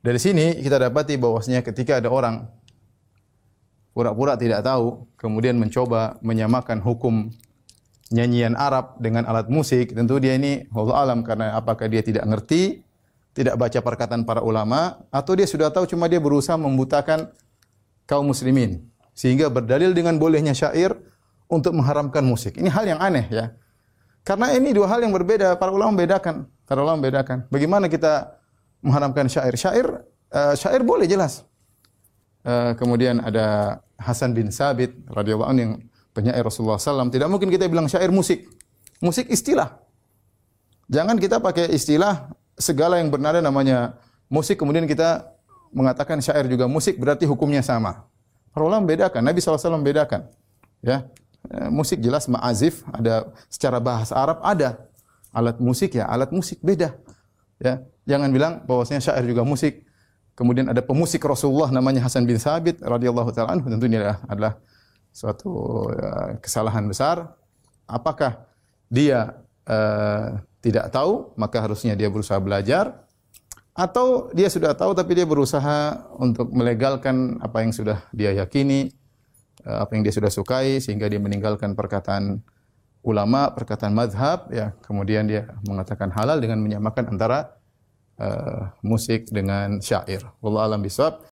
Dari sini kita dapati bahwasanya ketika ada orang pura-pura tidak tahu, kemudian mencoba menyamakan hukum nyanyian Arab dengan alat musik, tentu dia ini Allah alam karena apakah dia tidak ngerti, tidak baca perkataan para ulama, atau dia sudah tahu cuma dia berusaha membutakan kaum muslimin sehingga berdalil dengan bolehnya syair untuk mengharamkan musik. Ini hal yang aneh ya. Karena ini dua hal yang berbeda, para ulama bedakan Para ulama bedakan Bagaimana kita mengharamkan syair. Syair uh, syair boleh jelas. Uh, kemudian ada Hasan bin Sabit radhiyallahu anhu yang penyair Rasulullah SAW. Tidak mungkin kita bilang syair musik. Musik istilah. Jangan kita pakai istilah segala yang bernada namanya musik kemudian kita mengatakan syair juga musik berarti hukumnya sama. Para ulama membedakan, Nabi SAW bedakan Ya, eh, musik jelas ma'azif, ada secara bahasa Arab ada. Alat musik ya, alat musik beda. Ya, jangan bilang bahwasanya syair juga musik. Kemudian ada pemusik Rasulullah namanya Hasan bin Sabit radhiyallahu taala anhu. Tentu ini adalah, adalah suatu ya, kesalahan besar. Apakah dia uh, tidak tahu, maka harusnya dia berusaha belajar atau dia sudah tahu tapi dia berusaha untuk melegalkan apa yang sudah dia yakini, eh, apa yang dia sudah sukai sehingga dia meninggalkan perkataan ulama, perkataan madhab, ya kemudian dia mengatakan halal dengan menyamakan antara uh, musik dengan syair. Wallahu alam bisawab.